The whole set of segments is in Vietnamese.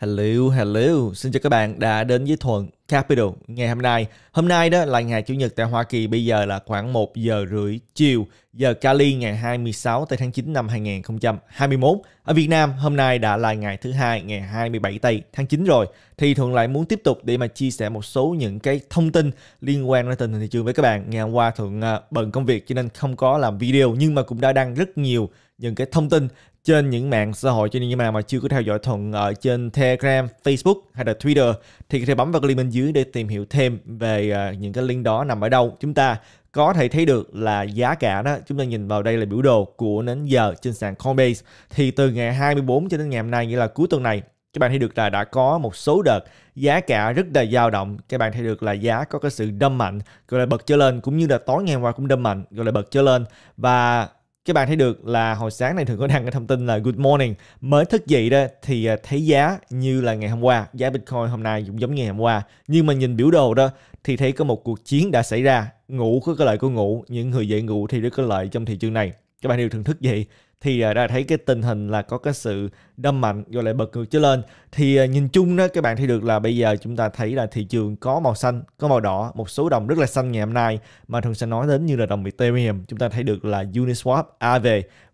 Hello, hello, xin chào các bạn đã đến với Thuận Capital ngày hôm nay. Hôm nay đó là ngày Chủ nhật tại Hoa Kỳ, bây giờ là khoảng 1 giờ rưỡi chiều giờ Cali ngày 26 tây tháng 9 năm 2021. Ở Việt Nam hôm nay đã là ngày thứ hai ngày 27 tây tháng 9 rồi. Thì Thuận lại muốn tiếp tục để mà chia sẻ một số những cái thông tin liên quan đến tình hình thị trường với các bạn. Ngày hôm qua Thuận à, bận công việc cho nên không có làm video nhưng mà cũng đã đăng rất nhiều những cái thông tin trên những mạng xã hội cho nên những bạn mà chưa có theo dõi Thuận ở trên Telegram, Facebook hay là Twitter thì có thể bấm vào cái link bên dưới dưới để tìm hiểu thêm về à, những cái link đó nằm ở đâu chúng ta có thể thấy được là giá cả đó chúng ta nhìn vào đây là biểu đồ của nến giờ trên sàn Coinbase thì từ ngày 24 cho đến ngày hôm nay nghĩa là cuối tuần này các bạn thấy được là đã có một số đợt giá cả rất là dao động các bạn thấy được là giá có cái sự đâm mạnh rồi lại bật trở lên cũng như là tối ngày hôm qua cũng đâm mạnh rồi lại bật trở lên và các bạn thấy được là hồi sáng này thường có đăng cái thông tin là good morning mới thức dậy đó thì à, thấy giá như là ngày hôm qua giá bitcoin hôm nay cũng giống như ngày hôm qua nhưng mà nhìn biểu đồ đó thì thấy có một cuộc chiến đã xảy ra ngủ có cái lợi của ngủ những người dậy ngủ thì rất có lợi trong thị trường này các bạn đều thường thức dậy thì à, đã thấy cái tình hình là có cái sự đâm mạnh rồi lại bật ngược trở lên thì à, nhìn chung đó các bạn thấy được là bây giờ chúng ta thấy là thị trường có màu xanh có màu đỏ một số đồng rất là xanh ngày hôm nay mà thường sẽ nói đến như là đồng Ethereum chúng ta thấy được là Uniswap AV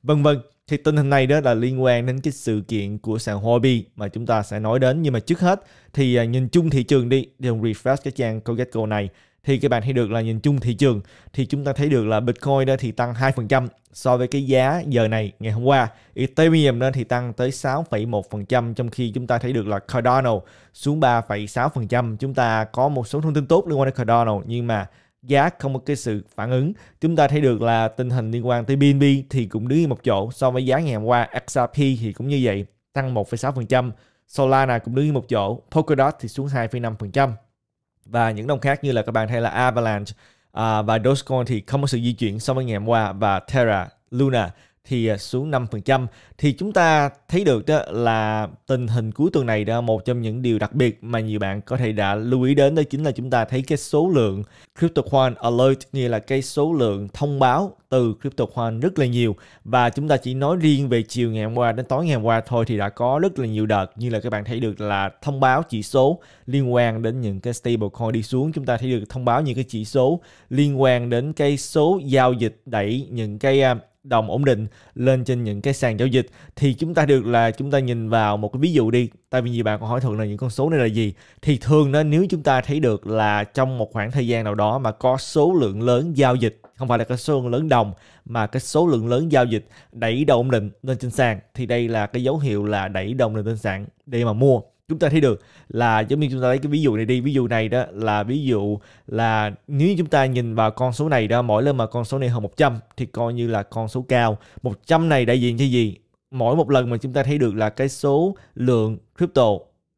vân vân thì tình hình này đó là liên quan đến cái sự kiện của sàn Huobi mà chúng ta sẽ nói đến nhưng mà trước hết thì à, nhìn chung thị trường đi đừng refresh cái trang CoinGecko này thì các bạn thấy được là nhìn chung thị trường thì chúng ta thấy được là Bitcoin đó thì tăng 2% so với cái giá giờ này ngày hôm qua. Ethereum đó thì tăng tới 6,1% trong khi chúng ta thấy được là Cardano xuống 3,6%. Chúng ta có một số thông tin tốt liên quan đến Cardano nhưng mà giá không có cái sự phản ứng. Chúng ta thấy được là tình hình liên quan tới BNB thì cũng đứng yên một chỗ so với giá ngày hôm qua. XRP thì cũng như vậy, tăng 1,6%. Solana cũng đứng yên một chỗ, Polkadot thì xuống 2,5% và những đồng khác như là các bạn thấy là Avalanche à, và Dogecoin thì không có sự di chuyển so với ngày hôm qua và Terra Luna thì à, xuống 5% thì chúng ta thấy được đó là tình hình cuối tuần này đó một trong những điều đặc biệt mà nhiều bạn có thể đã lưu ý đến đó chính là chúng ta thấy cái số lượng CryptoQuant alert như là cái số lượng thông báo từ CryptoQuant rất là nhiều và chúng ta chỉ nói riêng về chiều ngày hôm qua đến tối ngày hôm qua thôi thì đã có rất là nhiều đợt như là các bạn thấy được là thông báo chỉ số liên quan đến những cái stablecoin đi xuống chúng ta thấy được thông báo những cái chỉ số liên quan đến cái số giao dịch đẩy những cái à, đồng ổn định lên trên những cái sàn giao dịch thì chúng ta được là chúng ta nhìn vào một cái ví dụ đi tại vì nhiều bạn còn hỏi thường là những con số này là gì thì thường đó nếu chúng ta thấy được là trong một khoảng thời gian nào đó mà có số lượng lớn giao dịch không phải là cái số lượng lớn đồng mà cái số lượng lớn giao dịch đẩy đồng ổn định lên trên sàn thì đây là cái dấu hiệu là đẩy đồng ổn định lên sàn để mà mua chúng ta thấy được là giống như chúng ta lấy cái ví dụ này đi ví dụ này đó là ví dụ là nếu chúng ta nhìn vào con số này đó mỗi lần mà con số này hơn 100 thì coi như là con số cao 100 này đại diện cho gì mỗi một lần mà chúng ta thấy được là cái số lượng crypto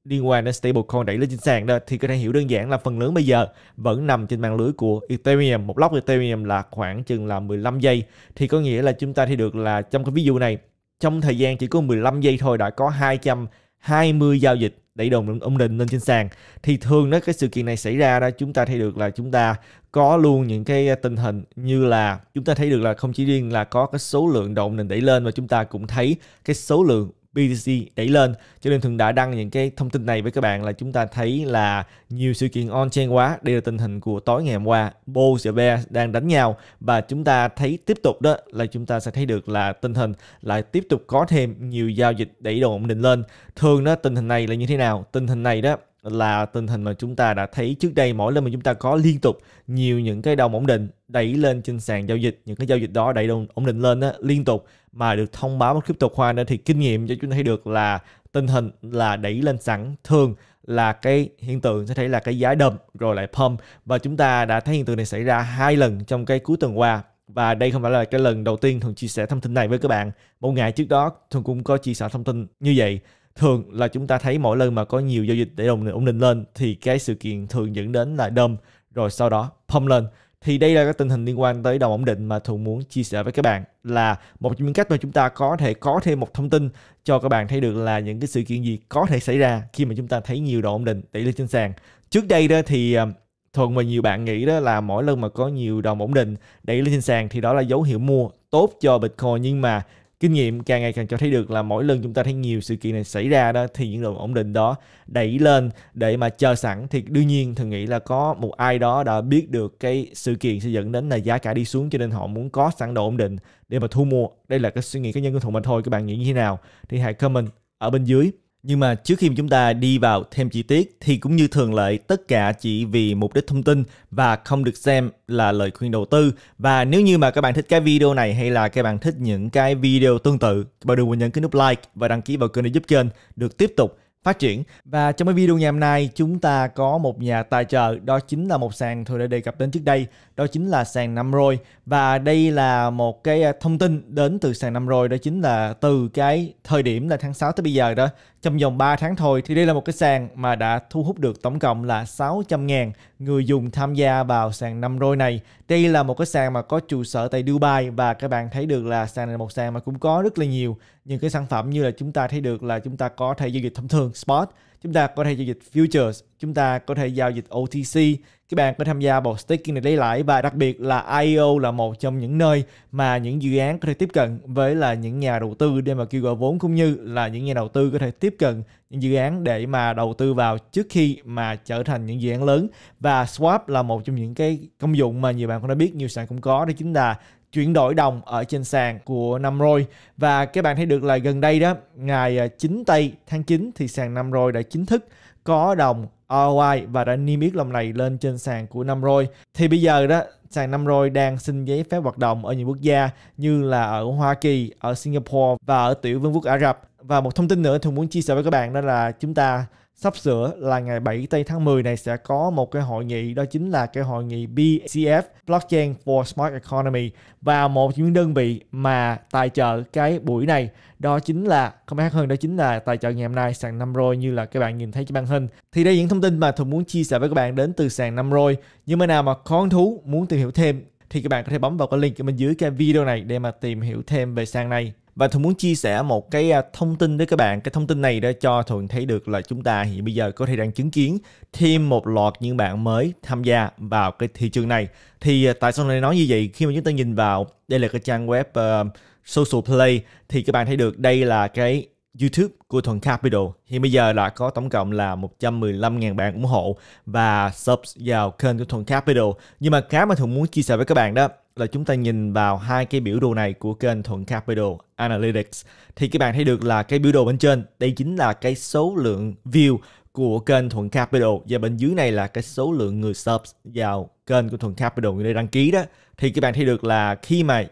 liên quan đến stablecoin đẩy lên trên sàn đó thì có thể hiểu đơn giản là phần lớn bây giờ vẫn nằm trên mạng lưới của Ethereum. Một lóc Ethereum là khoảng chừng là 15 giây thì có nghĩa là chúng ta thấy được là trong cái ví dụ này trong thời gian chỉ có 15 giây thôi đã có 200 20 giao dịch đẩy đồng ổn định lên trên sàn thì thường đó cái sự kiện này xảy ra đó chúng ta thấy được là chúng ta có luôn những cái tình hình như là chúng ta thấy được là không chỉ riêng là có cái số lượng đồng nền đẩy lên mà chúng ta cũng thấy cái số lượng BTC đẩy lên cho nên thường đã đăng những cái thông tin này với các bạn là chúng ta thấy là nhiều sự kiện on chain quá đây là tình hình của tối ngày hôm qua Bulls và Bears đang đánh nhau và chúng ta thấy tiếp tục đó là chúng ta sẽ thấy được là tình hình lại tiếp tục có thêm nhiều giao dịch đẩy đồng ổn định lên thường đó tình hình này là như thế nào tình hình này đó là tình hình mà chúng ta đã thấy trước đây mỗi lần mà chúng ta có liên tục nhiều những cái đồng ổn định đẩy lên trên sàn giao dịch những cái giao dịch đó đẩy đồng ổn định lên á, liên tục mà được thông báo bằng crypto khoa nữa thì kinh nghiệm cho chúng ta thấy được là tình hình là đẩy lên sẵn thường là cái hiện tượng sẽ thấy là cái giá đầm rồi lại pump và chúng ta đã thấy hiện tượng này xảy ra hai lần trong cái cuối tuần qua và đây không phải là cái lần đầu tiên thường chia sẻ thông tin này với các bạn một ngày trước đó thường cũng có chia sẻ thông tin như vậy thường là chúng ta thấy mỗi lần mà có nhiều giao dịch để đồng ổn định lên thì cái sự kiện thường dẫn đến là đâm rồi sau đó pump lên thì đây là cái tình hình liên quan tới đồng ổn định mà thường muốn chia sẻ với các bạn là một trong những cách mà chúng ta có thể có thêm một thông tin cho các bạn thấy được là những cái sự kiện gì có thể xảy ra khi mà chúng ta thấy nhiều đồng ổn định đẩy lên trên sàn trước đây đó thì ờ, thường mà nhiều bạn nghĩ đó là mỗi lần mà có nhiều đồng ổn định đẩy lên trên sàn thì đó là dấu hiệu mua tốt cho Bitcoin nhưng mà kinh nghiệm càng ngày càng cho thấy được là mỗi lần chúng ta thấy nhiều sự kiện này xảy ra đó thì những đội ổn định đó đẩy lên để mà chờ sẵn thì đương nhiên thường nghĩ là có một ai đó đã biết được cái sự kiện sẽ dẫn đến là giá cả đi xuống cho nên họ muốn có sẵn độ ổn định để mà thu mua đây là cái suy nghĩ cá nhân của thùng mình thôi các bạn nghĩ như thế nào thì hãy comment ở bên dưới nhưng mà trước khi chúng ta đi vào thêm chi tiết thì cũng như thường lệ tất cả chỉ vì mục đích thông tin và không được xem là lời khuyên đầu tư. Và nếu như mà các bạn thích cái video này hay là các bạn thích những cái video tương tự, bạn đừng quên nhấn cái nút like và đăng ký vào kênh để giúp kênh được tiếp tục phát triển. Và trong cái video ngày hôm nay chúng ta có một nhà tài trợ đó chính là một sàn tôi đã đề cập đến trước đây đó chính là sàn năm rồi và đây là một cái à, thông tin đến từ sàn năm rồi đó chính là từ cái thời điểm là tháng 6 tới bây giờ đó trong vòng 3 tháng thôi thì đây là một cái sàn mà đã thu hút được tổng cộng là 600.000 người dùng tham gia vào sàn năm rồi này đây là một cái sàn mà có trụ sở tại Dubai và các bạn thấy được là sàn này là một sàn mà cũng có rất là nhiều những cái sản phẩm như là chúng ta thấy được là chúng ta có thể giao dịch thông thường spot chúng ta có thể giao dịch futures chúng ta có thể giao dịch OTC các bạn có tham gia vào staking này lấy lãi và đặc biệt là IO là một trong những nơi mà những dự án có thể tiếp cận với là những nhà đầu tư để mà kêu gọi vốn cũng như là những nhà đầu tư có thể tiếp cận những dự án để mà đầu tư vào trước khi mà trở thành những dự án lớn và swap là một trong những cái công dụng mà nhiều bạn cũng đã biết nhiều sàn cũng có đó chính là chuyển đổi đồng ở trên sàn của năm rồi và các bạn thấy được là gần đây đó ngày 9 à, tây tháng 9 thì sàn năm rồi đã chính thức có đồng ROI và đã niêm yết lòng này lên trên sàn của năm rồi. Thì bây giờ đó, sàn năm rồi đang xin giấy phép hoạt động ở nhiều quốc gia như là ở Hoa Kỳ, ở Singapore và ở tiểu vương quốc Ả Rập. Và một thông tin nữa tôi muốn chia sẻ với các bạn đó là chúng ta sắp sửa là ngày 7 tây tháng 10 này sẽ có một cái hội nghị đó chính là cái hội nghị BCF Blockchain for Smart Economy và một những đơn vị mà tài trợ cái buổi này đó chính là không khác hơn đó chính là tài trợ ngày hôm nay sàn năm rồi như là các bạn nhìn thấy trên màn hình thì đây những thông tin mà thường muốn chia sẻ với các bạn đến từ sàn năm rồi nhưng mà nào mà có hứng thú muốn tìm hiểu thêm thì các bạn có thể bấm vào cái link ở bên dưới cái video này để mà tìm hiểu thêm về sàn này và thuận muốn chia sẻ một cái à, thông tin với các bạn cái thông tin này đã cho thuận thấy được là chúng ta hiện bây giờ có thể đang chứng kiến thêm một loạt những bạn mới tham gia vào cái thị trường này thì à, tại sao lại nói như vậy khi mà chúng ta nhìn vào đây là cái trang web uh, social play thì các bạn thấy được đây là cái YouTube của Thuần Capital. thì bây giờ đã có tổng cộng là 115.000 bạn ủng hộ và subs vào kênh của Thuần Capital. Nhưng mà cái mà Thuận muốn chia sẻ với các bạn đó là chúng ta nhìn vào hai cái biểu đồ này của kênh Thuận Capital Analytics thì các bạn thấy được là cái biểu đồ bên trên đây chính là cái số lượng view của kênh Thuận Capital và bên dưới này là cái số lượng người subs vào kênh của Thuận Capital người đăng ký đó thì các bạn thấy được là khi mà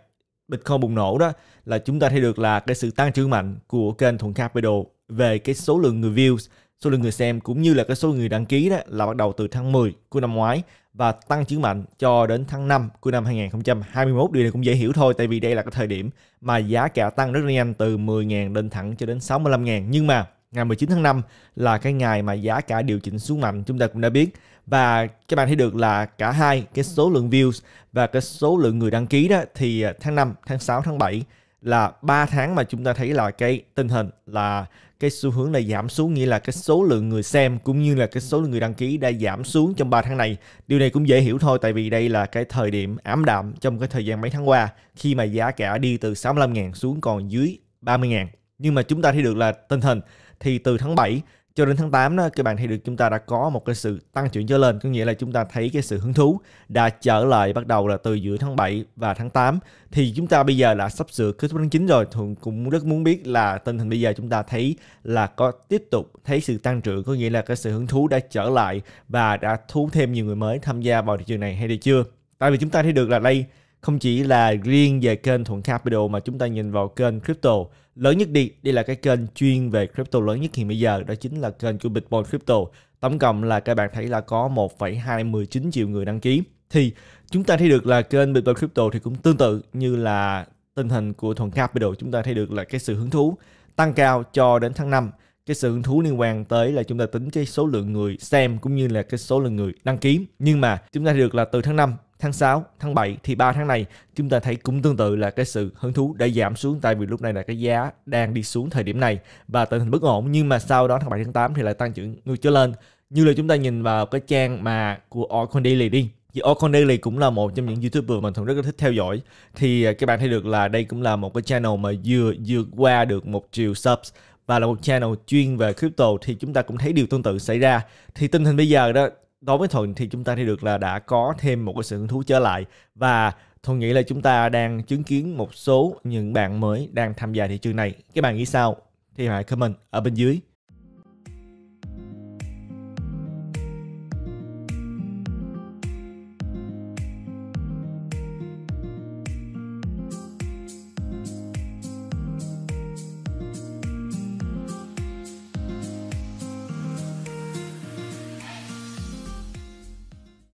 Bitcoin bùng nổ đó là chúng ta thấy được là cái sự tăng trưởng mạnh của kênh Thuận Capital về cái số lượng người views Số lượng người xem cũng như là cái số người đăng ký đó là bắt đầu từ tháng 10 của năm ngoái và tăng trưởng mạnh cho đến tháng 5 của năm 2021. Điều này cũng dễ hiểu thôi tại vì đây là cái thời điểm mà giá cả tăng rất là nhanh từ 10.000 lên thẳng cho đến 65.000. Nhưng mà ngày 19 tháng 5 là cái ngày mà giá cả điều chỉnh xuống mạnh chúng ta cũng đã biết và các bạn thấy được là cả hai cái số lượng views và cái số lượng người đăng ký đó thì tháng 5, tháng 6, tháng 7 là 3 tháng mà chúng ta thấy là cái tình hình là cái xu hướng này giảm xuống nghĩa là cái số lượng người xem cũng như là cái số lượng người đăng ký đã giảm xuống trong 3 tháng này. Điều này cũng dễ hiểu thôi tại vì đây là cái thời điểm ám đạm trong cái thời gian mấy tháng qua khi mà giá cả đi từ 65.000 xuống còn dưới 30.000. Nhưng mà chúng ta thấy được là tình hình thì từ tháng 7 cho đến tháng 8 đó các bạn thấy được chúng ta đã có một cái sự tăng trưởng trở lên có nghĩa là chúng ta thấy cái sự hứng thú đã trở lại bắt đầu là từ giữa tháng 7 và tháng 8 thì chúng ta bây giờ là sắp sửa kết thúc tháng 9 rồi thường cũng rất muốn biết là tình hình bây giờ chúng ta thấy là có tiếp tục thấy sự tăng trưởng có nghĩa là cái sự hứng thú đã trở lại và đã thu thêm nhiều người mới tham gia vào thị trường này hay chưa tại vì chúng ta thấy được là đây không chỉ là riêng về kênh Thuận Capital mà chúng ta nhìn vào kênh crypto lớn nhất đi, đây là cái kênh chuyên về crypto lớn nhất hiện bây giờ, đó chính là kênh của Bitcoin Crypto. Tổng cộng là các bạn thấy là có 1,219 triệu người đăng ký. Thì chúng ta thấy được là kênh Bitcoin Crypto thì cũng tương tự như là tình hình của Thuận Capital chúng ta thấy được là cái sự hứng thú tăng cao cho đến tháng 5 cái sự hứng thú liên quan tới là chúng ta tính cái số lượng người xem cũng như là cái số lượng người đăng ký nhưng mà chúng ta thấy được là từ tháng 5 tháng 6, tháng 7 thì ba tháng này chúng ta thấy cũng tương tự là cái sự hứng thú đã giảm xuống tại vì lúc này là cái giá đang đi xuống thời điểm này và tình hình bất ổn nhưng mà sau đó tháng 7 tháng 8 thì lại tăng trưởng ngược trở lên. Như là chúng ta nhìn vào cái trang mà của Orcon Daily đi thì Orcon Daily cũng là một trong những YouTuber mình thường rất là thích theo dõi thì à, các bạn thấy được là đây cũng là một cái channel mà vừa vừa qua được một triệu subs và là một channel chuyên về crypto thì chúng ta cũng thấy điều tương tự xảy ra thì tình hình bây giờ đó đối với thuận thì chúng ta thì được là đã có thêm một cái sự hứng thú trở lại và thuận nghĩ là chúng ta đang chứng kiến một số những bạn mới đang tham gia thị trường này các bạn nghĩ sao thì hãy comment ở bên dưới